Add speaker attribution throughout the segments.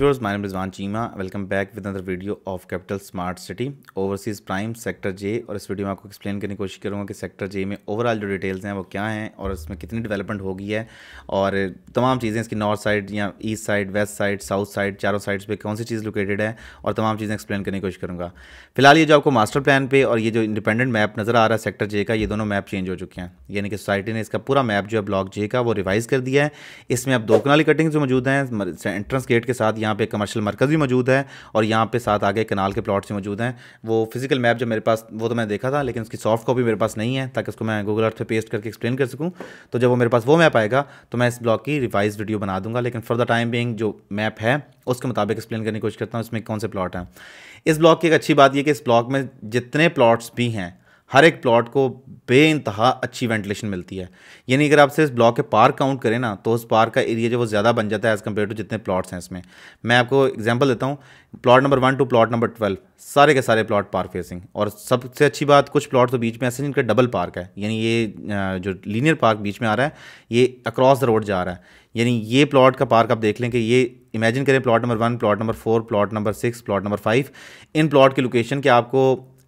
Speaker 1: Viewers my name is Van Chima. Welcome back with another video of Capital Smart City, Overseas Prime, Sector और इस video में आपको explain करने की कोशिश करूंगा कि सेक्टर जे में ओवरऑल जो डिटेल्स हैं वो क्या हैं और इसमें कितनी डेवलपमेंट होगी है और तमाम चीज़ें इसकी नॉर्थ साइड या east side west side south side चारों साइड्स पर कौन सी चीज़ लोकेटेड है और तमाम चीज़ें एक्सप्लेन करने की कोशिश करूँगा फिलहाल ये जो आपको मास्टर प्लान पर और ये जो इंडिपेंडेंट मैप नज़र आ रहा है सेक्टर जे का ये दोनों मैप चेंज हो चुके हैं यानी कि सोसाइटी ने इसका पूरा मैप जो है ब्लॉक जे का वो रिवाइज़ कर दिया है इसमें अब दो कनाली कटिंग जो मौजूद हैं एंट्रेंस गेट के साथ यहाँ यहाँ पे कमर्शियल मरकज़ भी मौजूद है और यहाँ पे साथ आगे कनाल के प्लॉट्स भी मौजूद हैं वो फिजिकल मैप जब मेरे पास वो तो मैंने देखा था लेकिन उसकी सॉफ्ट कॉपी मेरे पास नहीं है ताकि उसको मैं गूगल अर्थ पर पेस्ट करके एक्सप्लेन कर सकूँ तो जब वो मेरे पास वो मैप आएगा तो मैं इस ब्लॉग की रिवाइज वीडियो बना दूंगा लेकिन for the time being map है उसके मुताबिक एक्सप्लेन करने की कोशिश करता हूँ इसमें कौन से प्लॉट हैं इस ब्लॉग की एक अच्छी बात यह कि इस ब्लॉग में जितने प्लॉट्स भी हैं हर एक प्लॉट को बे इंतहा अच्छी वेंटिलेशन मिलती है यानी अगर आप इस ब्लॉक के पार्क काउंट करें ना तो उस पार्क का एरिया जो वो ज़्यादा बन जाता है एज़ कम्पेयर टू जितने प्लॉट्स हैं इसमें मैं आपको एग्जाम्पल देता हूँ plot number one two plot number twelve सारे के सारे प्लॉट पार्क फेसिंग और सबसे अच्छी बात कुछ प्लॉट तो बीच में ऐसे जिनका डबल पार्क है यानी ये जो लीनियर पार्क बीच में आ रहा है ये अक्रॉस द रोड जा रहा है यानी ये प्लॉट का पार्क आप देख लें कि ये इमेजिन करें plot number one plot number four plot number six plot number five इन प्लॉट की लोकेशन के आपको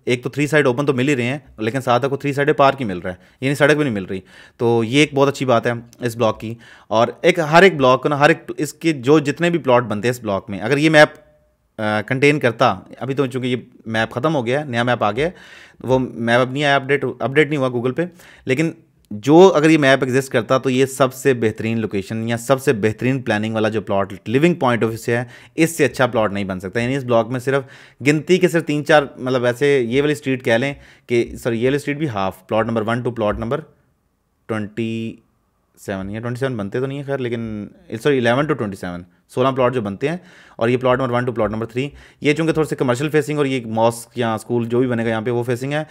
Speaker 1: एक तो थ्री साइड ओपन तो मिल ही रहे हैं लेकिन साथ को थ्री साइड पार्क ही मिल रहा है यानी सड़क भी नहीं मिल रही तो ये एक बहुत अच्छी बात है इस ब्लॉक की और एक हर एक ब्लॉक ना हर एक इसके जो जितने भी प्लॉट बनते हैं इस ब्लॉक में अगर ये मैप कंटेन करता अभी तो चूँकि ये मैप ख़त्म हो गया है नया मैप आ गया है वो मैप अब नहीं आया अपडेट अपडेट नहीं हुआ गूगल पे लेकिन जो अगर ये मैप एग्जिस्ट करता तो ये सबसे बेहतरीन लोकेशन या सबसे बेहतरीन प्लानिंग वाला जो plot living point of view से है इससे अच्छा प्लॉट नहीं बन सकता यानी इस ब्लॉक में सिर्फ गिनती के सिर्फ तीन चार मतलब ऐसे ये वाली स्ट्रीट कह लें कि सर ये वाली स्ट्रीट भी half plot number one two plot number twenty seven या ट्वेंटी सेवन बनते तो नहीं है खैर लेकिन sorry eleven to twenty seven सोलह प्लॉट जो बनते हैं और ये plot number one two plot number three ये चूंकि थोड़े से कमर्शियल फेसिंग और ये मॉस्क या स्कूल जो भी बनेगा यहाँ पे वो फेसिंग है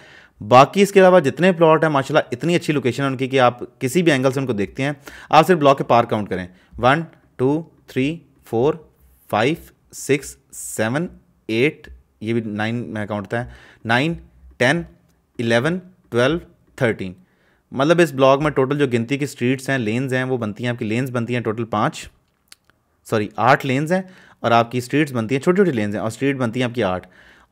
Speaker 1: बाकी इसके अलावा जितने प्लॉट हैं माशाला इतनी अच्छी लोकेशन है उनकी कि आप किसी भी एंगल से उनको देखते हैं आप सिर्फ ब्लॉक के पार काउंट करें one two three four five six seven eight ये भी नाइन में काउंट होता है nine ten eleven twelve thirteen मतलब इस ब्लॉग में टोटल जो गिनती की स्ट्रीट्स हैं लेन्स हैं वो बनती हैं आपकी लेन्स बनती हैं टोटल पाँच सॉरी आठ लेन्स हैं और आपकी स्ट्रीट्स बनती हैं छोटी छोटी लेन्स हैं और स्ट्रीट बनती हैं आपकी आठ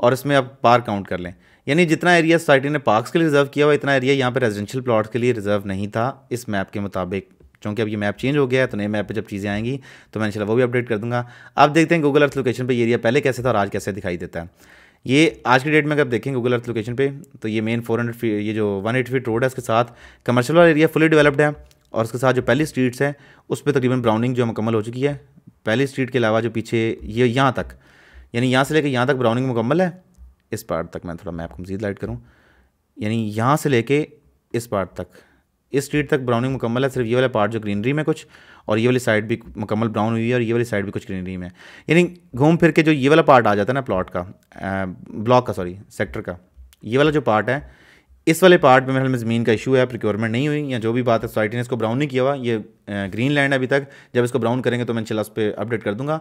Speaker 1: और इसमें आप पार्क काउंट कर लें यानी जितना एरिया सोसाइटी ने पार्क्स के लिए रिजर्व किया हुआ इतना एरिया यहाँ पर रेजिडेंशियल प्लॉट के लिए रिजर्व नहीं था इस मैप के मुताबिक चूँकि अब ये मैप चेंज हो गया है तो नए मैप पे जब चीज़ें आएंगी तो मैं इन वो भी अपडेट कर दूंगा आप देखते हैं गूगल अर्थ लोकेशन पे एरिया पहले कैसे था और आज कैसे दिखाई देता है ये आज के डेट में अगर आप देखें गूगल अर्थ लोकेशन पे तो ये मेन 400 फीट ये जो 180 फीट रोड है उसके साथ कमर्शियल एरिया फुली डेवलप्ड है और उसके साथ जो पहली स्ट्रीट्स हैं उस पर तकरीबन ब्राउनिंग जो मुकम्मल हो चुकी है पहली स्ट्रीट के अलावा जो पीछे ये यहाँ तक यानी यहाँ से लेकर यहाँ तक ब्राउनिंग मुकम्मल है इस पार्ट तक मैं थोड़ा मैप को मजीद लाइट करूँ यानी यहाँ से लेके इस पार्ट तक इस स्ट्रीट तक ब्राउनिंग मुकम्मल है सिर्फ ये वाला पार्ट जो ग्रीनरी में कुछ और ये वाली साइड भी मुकम्मल ब्राउन हुई है और ये वाली साइड भी कुछ ग्रीनरी में यानी घूम फिर के जो ये वाला पार्ट आ जाता है ना प्लॉट का ब्लॉक का सॉरी सेक्टर का ये वाला जो पार्ट है इस वाले पार्ट में मेरे में ज़मीन का इशू है प्रिक्योरमेंट नहीं हुई या जो भी बात है सोसाइटी ने इसको ब्राउन नहीं किया हुआ ये ग्रीन लैंड है अभी तक जब इसको ब्राउन करेंगे तो मैं चला उस पर अपडेट कर दूंगा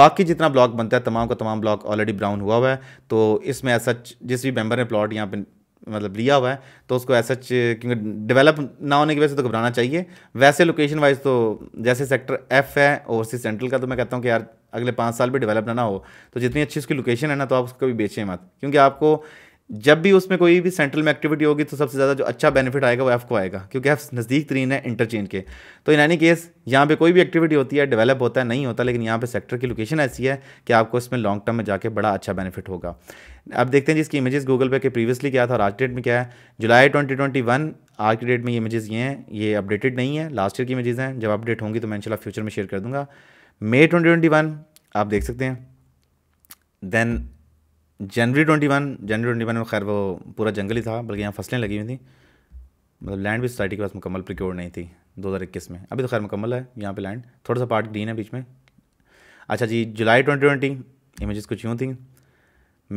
Speaker 1: बाकी जितना ब्लॉक बनता है तमाम का तमाम ब्लॉक ऑलरेडी ब्राउन हुआ हुआ है तो इसमें ऐसा जिस भी मेंबर ने प्लॉट यहाँ पर मतलब लिया हुआ है तो उसको ऐसा क्योंकि डेवलप ना होने की वजह से तो घबराना चाहिए वैसे लोकेशन वाइज तो जैसे सेक्टर एफ है ओवरसीज सेंट्रल का तो मैं कहता हूँ कि यार अगले पाँच साल भी डेवलप ना हो तो जितनी अच्छी उसकी लोकेशन है ना तो आप उसको भी बेचें मत क्योंकि आपको जब भी उसमें कोई भी सेंट्रल में एक्टिविटी होगी तो सबसे ज़्यादा जो अच्छा बेनिफिट आएगा वो एफ़ को आएगा क्योंकि एफ़ नज़दीक तरीन है इंटरचेंज के तो इन एनी केस यहाँ पे कोई भी एक्टिविटी होती है डेवलप होता है नहीं होता लेकिन यहाँ पे सेक्टर की लोकेशन ऐसी है कि आपको इसमें लॉन्ग टर्म में जाके बड़ा अच्छा बेनिफिट होगा अब देखते हैं जिसकी इमेजेस गूगल पे के प्रीवियसली क्या था और आज डेट में क्या है जुलाई 2021 आज की डेट में ये इमेजेस ये हैं ये अपडेटेड नहीं है लास्ट ईयर की इमेजेस हैं जब अपडेट होंगी तो मैं इंशाल्लाह फ्यूचर में शेयर कर दूंगा मई 2021 आप देख सकते हैं then January twenty one January twenty one में खैर वो पूरा जंगल ही था बल्कि यहाँ फसलें लगी हुई थी मतलब लैंड भी सोसाइटी के पास मुकम्मल प्रिक्योर नहीं थी दो हज़ार इक्कीस में अभी तो खैर मुकम्मल है यहाँ पे लैंड थोड़ा सा पार्ट ग्रीन है बीच में अच्छा जी जुलाई ट्वेंटी ट्वेंटी इमेज़ कुछ यूँ थी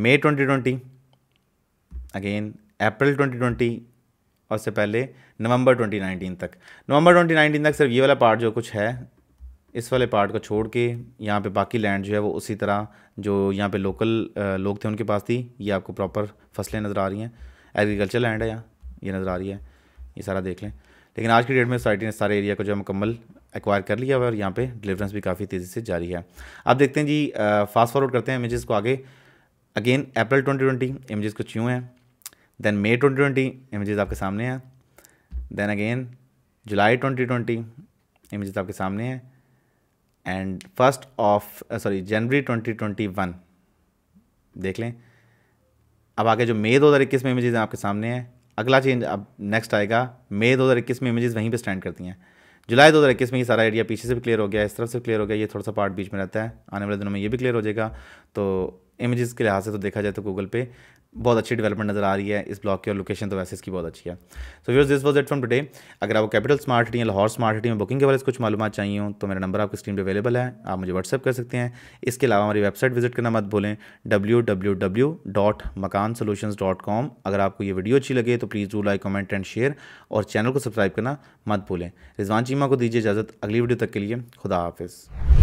Speaker 1: May twenty twenty again April twenty twenty और उससे पहले नवंबर ट्वेंटी नाइनटीन तक नवंबर ट्वेंटी नाइनटीन तक सिर्फ ये वाला पार्ट जो कुछ है इस वाले पार्ट को छोड़ के यहाँ पे बाकी लैंड जो है वो उसी तरह जो यहाँ पे लोकल लोग थे उनके पास थी ये आपको प्रॉपर फसलें नज़र आ रही हैं एग्रीकल्चर लैंड है यहाँ ये नज़र आ रही है ये सारा देख लें लेकिन आज की डेट में सोसाइटी ने सारे एरिया को जो है मुकम्मल एक्वायर कर लिया और यहाँ पे डिलीवरेंस भी काफ़ी तेज़ी से जारी है अब देखते हैं जी फास्ट फॉरवर्ड करते हैं इमेजेस को आगे again April twenty twenty images कुछ यूँ हैं then May twenty twenty images आपके सामने हैं then again July twenty twenty images आपके सामने हैं and first of sorry January 2021 देख लें अब आगे जो मई दो हजार इक्कीस में इमेजेस आपके सामने हैं अगला चेंज अब नेक्स्ट आएगा मई दो हज़ार इक्कीस में इमेजेस वहीं पे स्टैंड करती हैं जुलाई दो हज़ार इक्कीस में ये सारा एरिया पीछे से भी क्लियर हो गया इस तरफ से क्लियर हो गया ये थोड़ा सा पार्ट बीच में रहता है आने वाले दिनों में ये भी क्लियर हो जाएगा तो इमेजेस के लिहाज से तो देखा जाए तो गूगल पे बहुत अच्छी डेवलपमेंट नज़र आ रही है इस ब्लॉक की और लोकेशन तो वैसे इसकी बहुत अच्छी है so viewers this was it from today अगर आपको कैपिटल स्मार्ट सिटी या लाहौर स्मार्ट सिटी में बुकिंग के बारे में कुछ मालूम चाहिए हो तो मेरा नंबर आपकी स्क्रीन पर अवेलेबल है आप मुझे व्हाट्सअप कर सकते हैं इसके अलावा हमारी वेबसाइट विजिट करना मत भूलें W W W dot Makaan dot com अगर आपको ये वीडियो अच्छी लगे तो please do like comment and share और चैनल को सब्सक्राइब करना मत भूलें रिजवान चीमा को दीजिए इजाज़त अगली वीडियो तक के लिए खुदा हाफिज़